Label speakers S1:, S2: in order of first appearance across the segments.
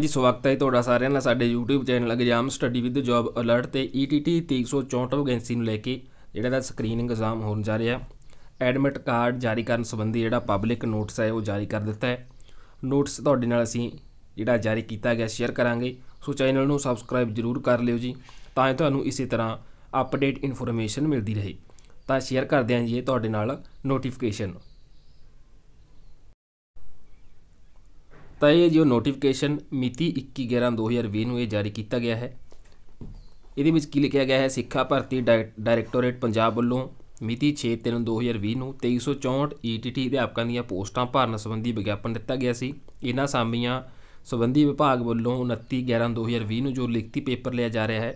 S1: ਜੀ ਸਵਾਗਤ ਹੈ ਤੁਹਾਡਾ ਸਾਰਿਆਂ ਦਾ ਸਾਡੇ YouTube channel exam study with job alert ਤੇ ETT 364 ਵੈਕੈਂਸੀ ਨੂੰ ਲੈ ਕੇ ਜਿਹੜਾ ਦਾ ਸਕਰੀਨਿੰਗ ਐਗਜ਼ਾਮ ਹੋਣ ਜਾ ਰਿਹਾ ਐਡਮਿਟ ਕਾਰਡ ਜਾਰੀ ਕਰਨ ਸੰਬੰਧੀ ਜਿਹੜਾ ਪਬਲਿਕ ਨੋਟਿਸ ਹੈ ਉਹ ਜਾਰੀ ਕਰ ਦਿੱਤਾ ਹੈ ਨੋਟਿਸ ਤੁਹਾਡੇ ਨਾਲ ਅਸੀਂ ਜਿਹੜਾ ਜਾਰੀ ਕੀਤਾ ਗਿਆ ਸ਼ੇਅਰ ਕਰਾਂਗੇ ਸੋ ਚੈਨਲ ਨੂੰ ਸਬਸਕ੍ਰਾਈਬ ਜ਼ਰੂਰ ਕਰ ਲਿਓ ਜੀ ਤਾਂ ਹੀ ਤੁਹਾਨੂੰ ਇਸੇ ਤਰ੍ਹਾਂ ਅਪਡੇਟ ਇਨਫੋਰਮੇਸ਼ਨ ਮਿਲਦੀ ਰਹੇ ਤਾਂ ਸ਼ੇਅਰ ਕਰਦੇ ਹਾਂ ਜੀ ਇਹ ਤੁਹਾਡੇ ਨਾਲ ਨੋਟੀਫਿਕੇਸ਼ਨ ਤਾਂ ਇਹ ਜੋ ਨੋਟੀਫਿਕੇਸ਼ਨ ਮਿਤੀ 21 11 2020 ਨੂੰ ਇਹ ਜਾਰੀ ਕੀਤਾ ਗਿਆ ਹੈ ਇਹਦੇ ਵਿੱਚ ਕੀ ਲਿਖਿਆ ਗਿਆ ਹੈ ਸਿੱਖਿਆ ਭਰਤੀ ਡਾਇਰੈਕਟੋਰੇਟ ਪੰਜਾਬ ਵੱਲੋਂ ਮਿਤੀ 6/3/2020 ਨੂੰ 2364 ETT ਅਧਿਆਪਕਾਂ ਦੀਆਂ ਪੋਸਟਾਂ ਭਰਨ ਸੰਬੰਧੀ ਵਿਗਿਆਪਨ ਦਿੱਤਾ ਗਿਆ ਸੀ ਇਹਨਾਂ ਸਾਮੀਆਂ ਸੰਬੰਧੀ ਵਿਭਾਗ ਵੱਲੋਂ 29/11/2020 ਨੂੰ ਜੋ ਲਿਖਤੀ ਪੇਪਰ ਲਿਆ ਜਾ ਰਿਹਾ ਹੈ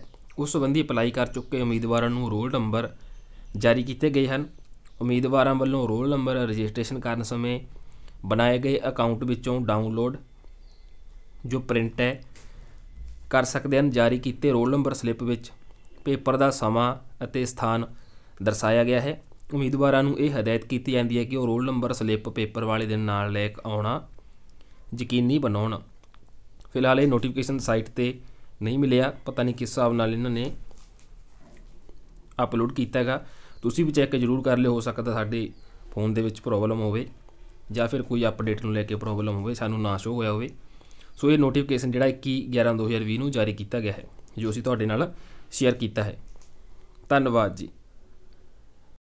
S1: ਉਸ ਸੰਬੰਧੀ ਅਪਲਾਈ ਕਰ ਚੁੱਕੇ ਉਮੀਦਵਾਰਾਂ ਨੂੰ ਰੋਲ ਨੰਬਰ ਜਾਰੀ ਕੀਤੇ ਗਏ ਹਨ ਉਮੀਦਵਾਰਾਂ ਵੱਲੋਂ ਰੋਲ ਨੰਬਰ ਰਜਿਸਟ੍ਰੇਸ਼ਨ ਕਰਨ ਸਮੇਂ ਬਣਾਏ ਗਏ ਅਕਾਊਂਟ ਵਿੱਚੋਂ ਡਾਊਨਲੋਡ ਜੋ ਪ੍ਰਿੰਟ ਹੈ ਕਰ ਸਕਦੇ ਹਨ ਜਾਰੀ ਕੀਤੇ ਰੋਲ ਨੰਬਰ ਸਲਿੱਪ ਵਿੱਚ ਪੇਪਰ ਦਾ ਸਮਾਂ ਅਤੇ ਸਥਾਨ ਦਰਸਾਇਆ ਗਿਆ ਹੈ ਉਮੀਦਵਾਰਾਂ ਨੂੰ ਇਹ ਹਦਾਇਤ ਕੀਤੀ ਜਾਂਦੀ ਹੈ ਕਿ ਉਹ ਰੋਲ ਨੰਬਰ ਸਲਿੱਪ ਪੇਪਰ ਵਾਲੇ ਦਿਨ ਨਾਲ ਲੈ ਕੇ ਆਉਣਾ ਯਕੀਨੀ ਬਣਾਉਣ ਫਿਲਹਾਲ ਇਹ ਨੋਟੀਫਿਕੇਸ਼ਨ ਸਾਈਟ ਤੇ ਨਹੀਂ ਮਿਲਿਆ ਪਤਾ ਨਹੀਂ ਕਿਸ ਹਿਸਾਬ ਨਾਲ ਇਹਨਾਂ ਨੇ ਅਪਲੋਡ ਕੀਤਾ ਹੈਗਾ ਤੁਸੀਂ ਵੀ ਚੈੱਕ ਜ਼ਰੂਰ ਕਰ ਲਿਓ ਹੋ ਸਕਦਾ ਸਾਡੇ ਫੋਨ ਦੇ ਵਿੱਚ ਪ੍ਰੋਬਲਮ ਹੋਵੇ ਜਾਂ ਫਿਰ ਕੋਈ ਅਪਡੇਟ ਨੂੰ ਲੈ ਕੇ ਪ੍ਰੋਬਲਮ ਹੋਵੇ ਸਾਨੂੰ ਨਾ ਸ਼ੋ ਹੋਇਆ ਹੋਵੇ ਸੋ ਇਹ ਨੋਟੀਫਿਕੇਸ਼ਨ ਜਿਹੜਾ 21 11 2020 ਨੂੰ ਜਾਰੀ ਕੀਤਾ ਗਿਆ ਹੈ ਜੋ ਅਸੀਂ ਤੁਹਾਡੇ ਨਾਲ ਸ਼ੇਅਰ ਕੀਤਾ ਹੈ ਧੰਨਵਾਦ ਜੀ